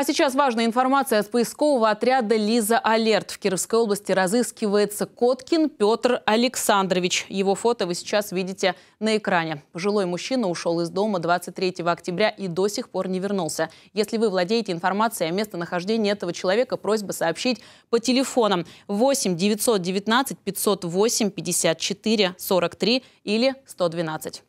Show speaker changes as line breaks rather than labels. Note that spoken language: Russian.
А сейчас важная информация от поискового отряда «Лиза Алерт». В Кировской области разыскивается Коткин Петр Александрович. Его фото вы сейчас видите на экране. Пожилой мужчина ушел из дома 23 октября и до сих пор не вернулся. Если вы владеете информацией о местонахождении этого человека, просьба сообщить по телефонам 8 919 508 54 43 или 112.